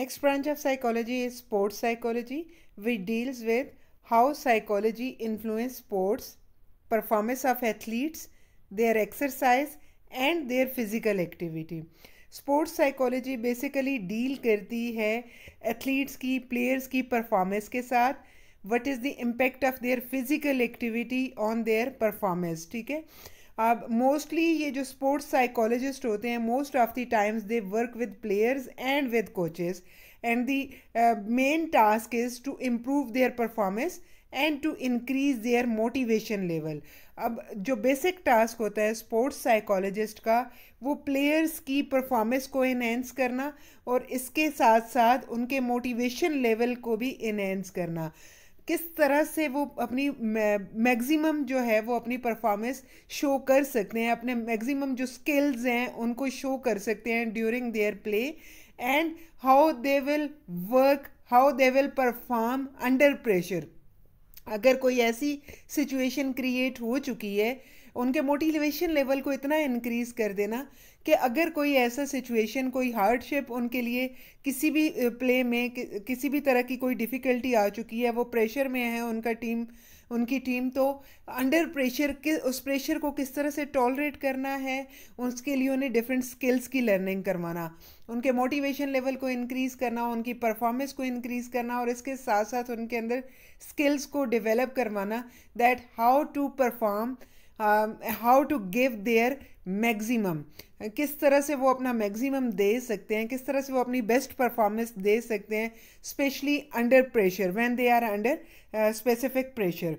Next branch of psychology is sports psychology, which deals with how psychology influence sports, performance of athletes, their exercise and their physical activity. Sports psychology basically deal करती है athletes की players की performance के साथ what is the impact of their physical activity on their performance ठीक है अब mostly ये जो स्पोर्ट्स साइकोलॉजिस्ट होते हैं most of the times they work with players and with coaches and the main task is to improve their performance and to increase their motivation level अब जो basic task होता है sports psychologist का वो players की performance को enhance करना और इसके साथ साथ उनके मोटिवेशन लेवल को भी इन्हेंस करना किस तरह से वो अपनी मैक्सिमम जो है वो अपनी परफॉर्मेंस शो कर सकते हैं अपने मैक्सिमम जो स्किल्स हैं उनको शो कर सकते हैं during their play and how they will work how they will perform under pressure अगर कोई ऐसी सिचुएशन क्रिएट हो चुकी है उनके मोटिवेशन लेवल को इतना इनक्रीज़ कर देना कि अगर कोई ऐसा सिचुएशन कोई हार्डशिप उनके लिए किसी भी प्ले में कि, किसी भी तरह की कोई डिफ़िकल्टी आ चुकी है वो प्रेशर में है उनका टीम उनकी टीम तो अंडर प्रेशर के उस प्रेशर को किस तरह से टॉलरेट करना है उसके लिए उन्हें डिफरेंट स्किल्स की लर्निंग करवाना उनके मोटिवेशन लेवल को इंक्रीज़ करना उनकी परफॉर्मेंस को इंक्रीज़ करना और इसके साथ साथ उनके अंदर स्किल्स को डेवलप करवाना that how to perform how to give their maximum किस तरह से वो अपना मैक्सिमम दे सकते हैं किस तरह से वो अपनी बेस्ट परफॉर्मेंस दे सकते हैं specially under pressure when they are under specific pressure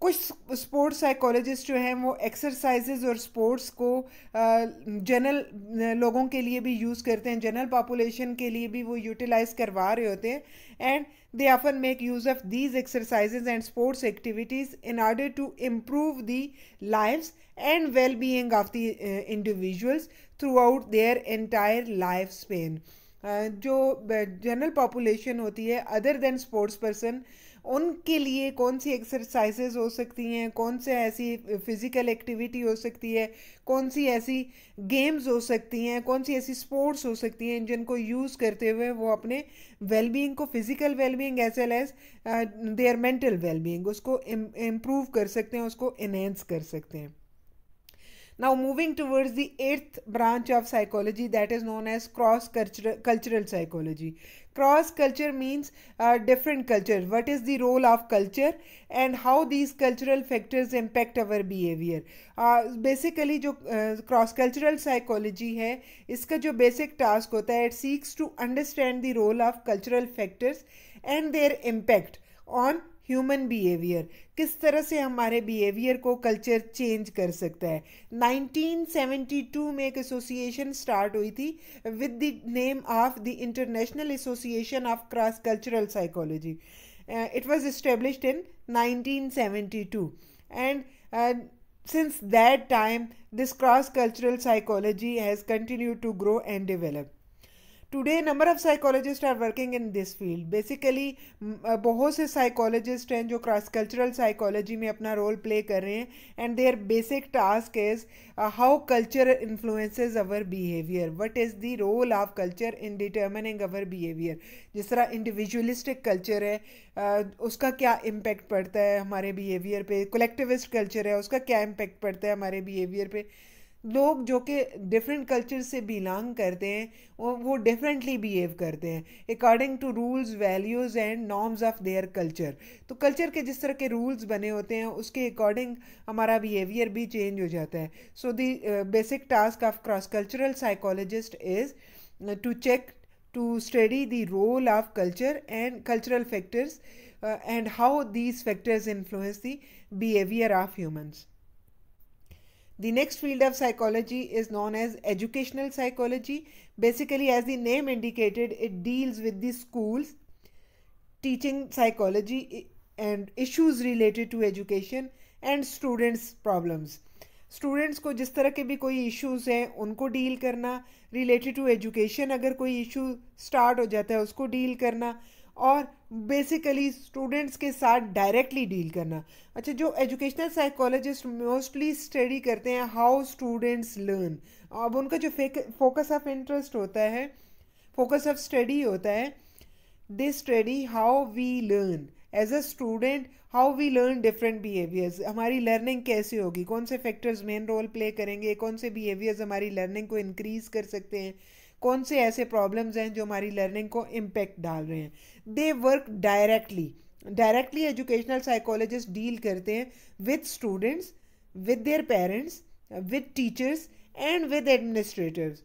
कुछ स्पोर्ट्स साइकोलॉजिस्ट जो हैं वो एक्सरसाइजेज और स्पोर्ट्स को जनरल uh, uh, लोगों के लिए भी यूज़ करते हैं जनरल पॉपुलेशन के लिए भी वो यूटिलाइज करवा रहे होते हैं and They often make use of these exercises and sports activities in order to improve the lives and well-being of the uh, individuals throughout their entire lifespan. Uh, जो general uh, population होती है other than sports person उनके लिए कौन सी exercises हो सकती हैं कौन से ऐसी फिज़िकल एक्टिविटी हो सकती है कौन सी ऐसी गेम्स हो सकती हैं कौन सी ऐसी स्पोर्ट्स हो सकती हैं जिनको यूज़ करते हुए वो अपने वेलबींग को physical wellbeing as well as their mental wellbeing उसको इम्प्रूव कर सकते हैं उसको इन्हेंस कर सकते हैं now moving towards the eighth branch of psychology that is known as cross cultural psychology Cross culture means uh, different culture. What is the role of culture and how these cultural factors impact our behavior? Uh, basically जो uh, cross cultural psychology है इसका basic task होता it seeks to understand the role of cultural factors and their impact on human behaviour किस तरह से हमारे behaviour को culture change कर सकता है 1972 में एक एसोसिएशन स्टार्ट हुई थी with the name of the international association of cross cultural psychology it was established in 1972 and since that time this cross cultural psychology has continue to grow and develop today number of psychologist are working in this field basically बहुत से psychologist हैं जो cross cultural psychology में अपना role play कर रहे हैं and their basic task is how culture influences our behaviour what is the role of culture in determining our behaviour जिस तरह इंडिविजुअलिस्टिक कल्चर है uh, उसका क्या इम्पेक्ट पड़ता है हमारे बिहेवियर पे कलेक्टिविस्ट कल्चर है उसका क्या इम्पेक्ट पड़ता है हमारे बिहेवियर पे लोग जो कि डिफरेंट कल्चर से बिलोंग करते हैं वो डिफरेंटली बिहेव करते हैं according to rules values and norms of their culture तो कल्चर के जिस तरह के रूल्स बने होते हैं उसके अकॉर्डिंग हमारा बिहेवियर भी चेंज हो जाता है so the basic task of cross cultural psychologist is to check to study the role of culture and cultural factors and how these factors influence influence behaviour of humans The next field of psychology is known as educational psychology. Basically, as the name indicated, it deals with the schools teaching psychology and issues related to education and students' problems. Students को जिस तरह के भी कोई issues हैं उनको deal करना related to education अगर कोई इशू स्टार्ट हो जाता है उसको डील करना और बेसिकली स्टूडेंट्स के साथ डायरेक्टली डील करना अच्छा जो एजुकेशनल साइकोलॉजिस्ट मोस्टली स्टडी करते हैं हाउ स्टूडेंट्स लर्न अब उनका जो फोकस ऑफ इंटरेस्ट होता है फोकस ऑफ स्टडी होता है they study how we learn as a student how we learn different behaviours हमारी लर्निंग कैसे होगी कौन से फैक्टर्स मेन रोल प्ले करेंगे कौन से बिहेवियर्स हमारी लर्निंग को इनक्रीज़ कर सकते हैं कौन से ऐसे प्रॉब्लम्स हैं जो हमारी लर्निंग को इम्पेक्ट डाल रहे हैं they work directly directly educational psychologist deal करते हैं with students with their parents with teachers and with administrators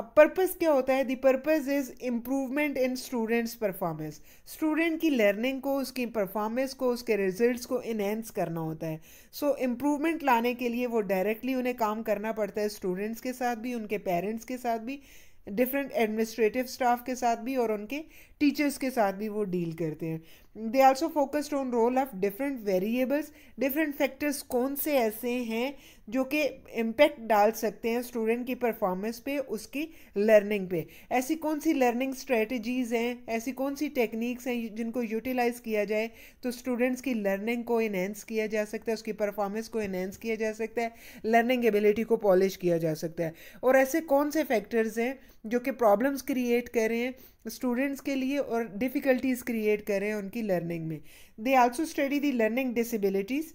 अब पर्पज़ क्या होता है the purpose is improvement in students performance student की लर्निंग को उसकी परफॉर्मेंस को उसके रिजल्ट को इन्हेंस करना होता है सो so, इम्प्रूवमेंट लाने के लिए वो डायरेक्टली उन्हें काम करना पड़ता है स्टूडेंट्स के साथ भी उनके पेरेंट्स के साथ भी डिफरेंट एडमिनिस्ट्रेटिव स्टाफ के साथ भी और उनके टीचर्स के साथ भी वो डील करते हैं they also focused on role of different variables different factors कौन से ऐसे हैं जो कि इम्पैक्ट डाल सकते हैं स्टूडेंट की परफॉर्मेंस पे उसकी लर्निंग पे ऐसी कौन सी लर्निंग स्ट्रेटजीज़ हैं ऐसी कौन सी टेक्निक्स हैं जिनको यूटिलाइज़ किया जाए तो स्टूडेंट्स की लर्निंग को इन्हेंस किया जा सकता है उसकी परफॉर्मेंस को इन्हेंस किया जा सकता है लर्निंग एबिलिटी को पॉलिश किया जा सकता है और ऐसे कौन से फैक्टर्स हैं जो कि प्रॉब्लम्स क्रिएट करें स्टूडेंट्स के लिए और डिफ़िकल्टीज़ क्रिएट करें उनकी लर्निंग में they also study the learning disabilities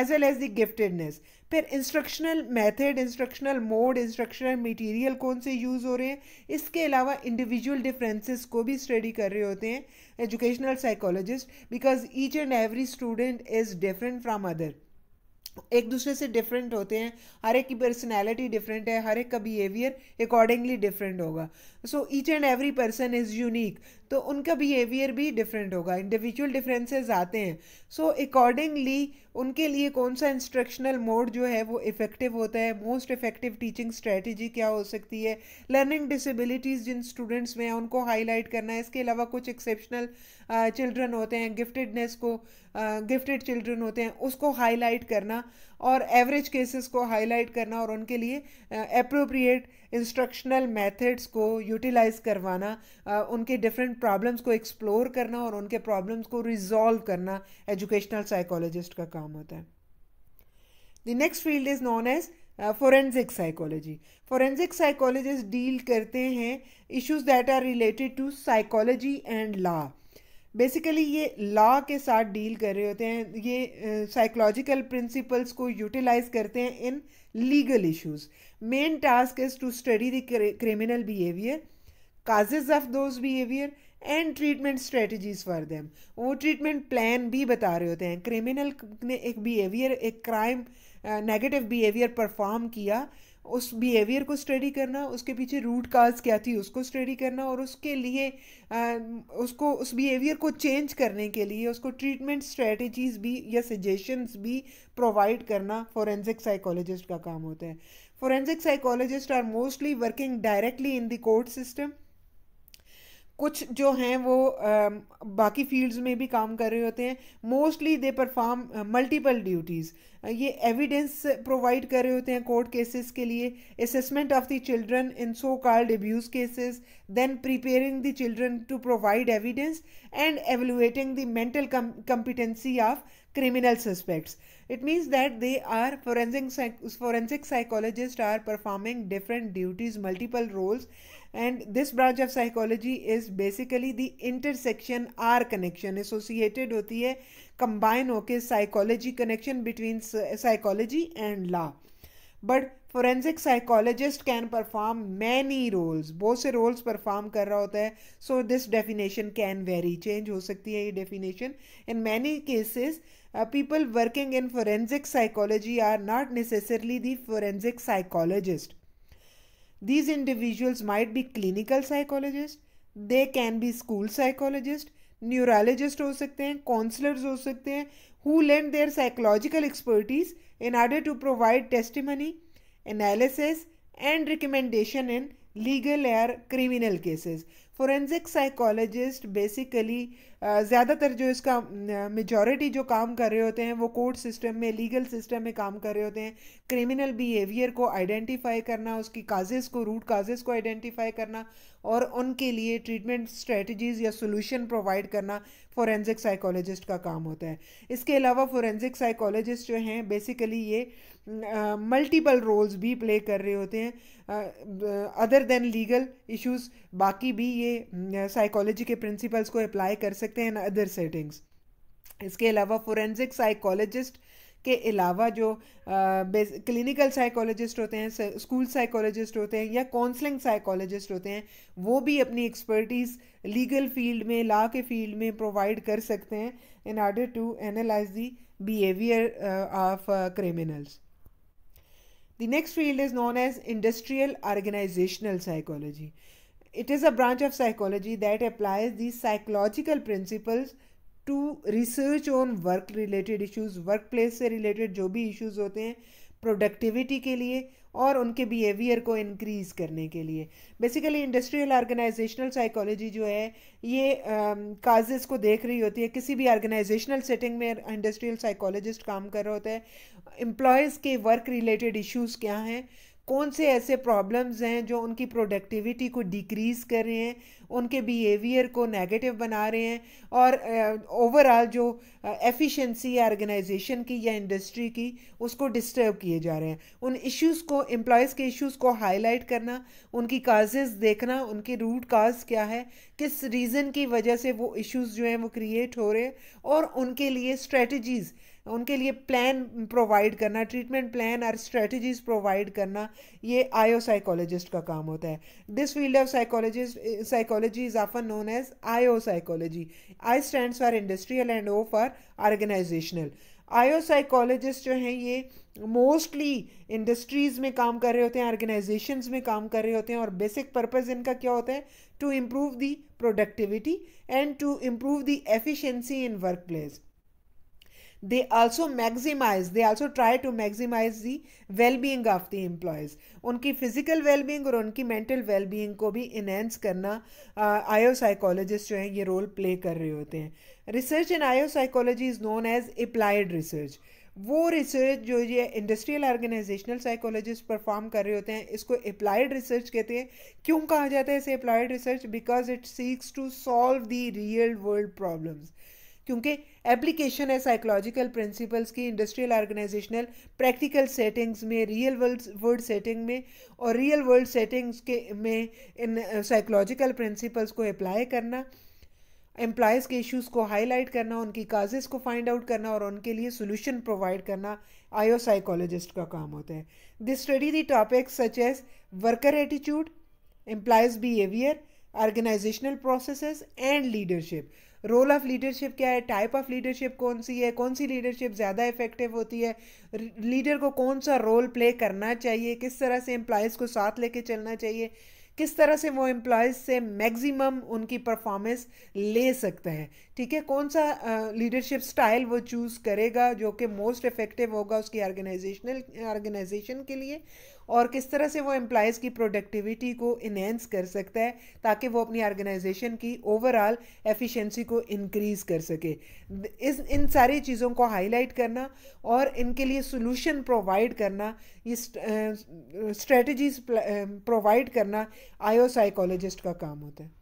as well as the giftedness फिर instructional method instructional mode instructional material कौन से यूज़ हो रहे हैं इसके अलावा इंडिविजुअल डिफरेंसेस को भी स्टडी कर रहे होते हैं educational psychologist because each and every student is different from other एक दूसरे से डिफरेंट होते हैं हर एक की पर्सनैलिटी डिफरेंट है हर एक का बिहेवियर अकॉर्डिंगली डिफरेंट होगा so each and every person is unique तो उनका बिहेवियर भी डिफरेंट होगा इंडिविजुअल डिफरेंसेस आते हैं सो अकॉर्डिंगली उनके लिए कौन सा इंस्ट्रक्शनल मोड जो है वो इफ़ेक्टिव होता है मोस्ट इफ़ेक्टिव टीचिंग स्ट्रेटजी क्या हो सकती है लर्निंग डिसेबिलिटीज़ जिन स्टूडेंट्स में हैं उनको हाईलाइट करना है इसके अलावा कुछ एक्सेप्शनल चिल्ड्रन होते हैं गिफ्टेडनेस को गिफ्टेड चिल्ड्रन होते हैं उसको हाईलाइट करना और एवरेज केसेस को हाईलाइट करना और उनके लिए अप्रोप्रिएट इंस्ट्रक्शनल मेथड्स को यूटिलाइज करवाना uh, उनके डिफरेंट प्रॉब्लम्स को एक्सप्लोर करना और उनके प्रॉब्लम्स को रिजॉल्व करना एजुकेशनल साइकोलॉजिस्ट का काम होता है the next field is known as forensic psychology forensic psychologist deal करते हैं issues that are related to psychology and law basically ये लॉ के साथ डील कर रहे होते हैं ये साइकोलॉजिकल uh, प्रिंसिपल्स को यूटिलाइज करते हैं in legal issues main task is to study the criminal behaviour causes of those behaviour and treatment strategies for them वो ट्रीटमेंट प्लान भी बता रहे होते हैं क्रिमिनल ने एक बिहेवियर एक क्राइम नेगेटिव बिहेवियर परफॉर्म किया उस बिहेवियर को स्टडी करना उसके पीछे रूट काज क्या थी उसको स्टडी करना और उसके लिए आ, उसको उस बिहेवियर को चेंज करने के लिए उसको ट्रीटमेंट स्ट्रेटजीज भी या सजेशंस भी प्रोवाइड करना फॉरेंसिक साइकोलॉजिस्ट का काम होता है forensic psychologist are mostly working directly in the court system कुछ जो हैं वो बाकी फील्ड्स में भी काम कर रहे होते हैं mostly they perform multiple duties ये एविडेंस प्रोवाइड कर रहे होते हैं कोर्ट केसेस के लिए assessment of the children in so called abuse cases then preparing the children to provide evidence and evaluating the mental competency of criminal suspects. It means that they are forensic psych forensic psychologists are performing different duties, multiple roles, and this branch of psychology is basically the intersection R connection associated होती है combine होके psychology connection between psychology and law. But forensic psychologist can perform many roles बहुत से roles perform कर रहा होता है so this definition can very change हो सकती है ये definition in many cases people working in forensic psychology are not necessarily the forensic psychologist these individuals might be clinical psychologists they can be school psychologists neurologist हो सकते हैं counsellors हो सकते हैं who lend their psychological expertise in order to provide testimony analysis and recommendation in legal or criminal cases forensic psychologist basically ज़्यादातर जो इसका majority जो काम कर रहे होते हैं वो कोर्ट सिस्टम में लीगल सिस्टम में काम कर रहे होते हैं क्रिमिनल बिहेवियर को आइडेंटिफाई करना उसकी काजेज़ को रूट काजेज़ को आइडेंटिफाई करना और उनके लिए ट्रीटमेंट स्ट्रेटजीज़ या सोल्यूशन प्रोवाइड करना फोरेंसिक साइकोलॉजिस्ट का काम होता है इसके अलावा फोरेंसिक साइकोलॉजिस्ट जो हैं बेसिकली ये मल्टीपल रोल्स भी प्ले कर रहे होते हैं अदर देन लीगल इश्यूज बाकी भी ये साइकोलॉजी के प्रिंसिपल्स को अप्लाई कर सकते हैं इन अदर सेटिंग्स इसके अलावा फोरेंसिक साइकोलॉजिस्ट के अलावा जो क्लिनिकल साइकोलॉजिस्ट होते हैं स्कूल साइकोलॉजिस्ट होते हैं या काउंसलिंग साइकोलॉजिस्ट होते हैं वो भी अपनी एक्सपर्टीज़ लीगल फील्ड में लॉ के फील्ड में प्रोवाइड कर सकते हैं in order to analyse the behaviour of criminals The next field is known as industrial organizational psychology. It is a branch of psychology that applies these psychological principles to research on work-related issues, workplace-related, job issues, productivity. और उनके behaviour को increase करने के लिए basically industrial organisational psychology जो है ये causes um, को देख रही होती है किसी भी ऑर्गेनाइजेशनल सेटिंग में इंडस्ट्रियल साइकोलॉजिस्ट काम कर रहा होता है एम्प्लॉयज़ के वर्क रिलेटेड इश्यूज़ क्या हैं कौन से ऐसे प्रॉब्लम्स हैं जो उनकी प्रोडक्टिविटी को डिक्रीज़ कर रहे हैं उनके बिहेवियर को नेगेटिव बना रहे हैं और ओवरऑल जो एफिशिएंसी ऑर्गेनाइजेशन की या इंडस्ट्री की उसको डिस्टर्ब किए जा रहे हैं उन इश्यूज़ को एम्प्लॉयज़ के इश्यूज़ को हाईलाइट करना उनकी काजेज़ देखना उनके रूट काज क्या है किस रीज़न की वजह से वो इश्यूज़ जो हैं वो क्रिएट हो रहे हैं और उनके लिए स्ट्रेटजीज़ उनके लिए प्लान प्रोवाइड करना ट्रीटमेंट प्लान और स्ट्रेटजीज प्रोवाइड करना ये आयो साइकोलॉजिस्ट का काम होता है this field of psychologist psychology is often known as I O psychology I stand for industrial and O for organisational I O psychologist जो हैं ये मोस्टली इंडस्ट्रीज़ में काम कर रहे होते हैं ऑर्गेनाइजेशन में काम कर रहे होते हैं और बेसिक पर्पज़ इनका क्या होता है to improve the productivity and to improve the efficiency in workplace they also maximize they also try to maximize the well being of the employees unki physical well being aur unki mental well being ko bhi enhance karna uh, io psychologists jo हैं ye role play kar rahe hote hain research in io psychology is known as applied research वो research जो ये industrial organisational psychologist perform कर रहे होते हैं इसको applied research कहते हैं क्यों कहा जाता है इसे applied research because it seeks to solve the real world problems क्योंकि एप्लीकेशन है साइकोलॉजिकल प्रिंसिपल्स की इंडस्ट्रियल ऑर्गेनाइजेशनल प्रैक्टिकल सेटिंग्स में रियल वर्ल्ड वर्ल्ड सेटिंग में और रियल वर्ल्ड सेटिंग्स के में इन साइकोलॉजिकल uh, प्रिंसिपल्स को अप्लाई करना एम्प्लॉयज़ के इश्यूज को हाईलाइट करना उनकी काजेज़ को फाइंड आउट करना और उनके लिए सोल्यूशन प्रोवाइड करना आयो साइकोलॉजिस्ट का काम होता है this study the topic such as worker attitude employees behaviour organisational process and leadership role of leadership क्या है टाइप ऑफ लीडरशिप कौन सी है कौन सी लीडरशिप ज़्यादा इफेक्टिव होती है लीडर को कौन सा रोल प्ले करना चाहिए किस तरह से एम्प्लॉयज़ को साथ लेके चलना चाहिए किस तरह से वो एम्प्लॉयज़ से मैक्सिमम उनकी परफॉर्मेंस ले सकता है ठीक है कौन सा लीडरशिप uh, स्टाइल वो चूज़ करेगा जो कि मोस्ट इफ़ेक्टिव होगा उसकी ऑर्गेनाइजेशनल ऑर्गेनाइजेशन के लिए और किस तरह से वो एम्प्लॉयज़ की प्रोडक्टिविटी को इन्हेंस कर सकता है ताकि वो अपनी ऑर्गेनाइजेशन की ओवरऑल एफिशिएंसी को इंक्रीज़ कर सके इस इन सारी चीज़ों को हाईलाइट करना और इनके लिए सॉल्यूशन प्रोवाइड करना ये स्ट्रेटजीज प्रोवाइड करना आयो साइकोलॉजिस्ट का काम होता है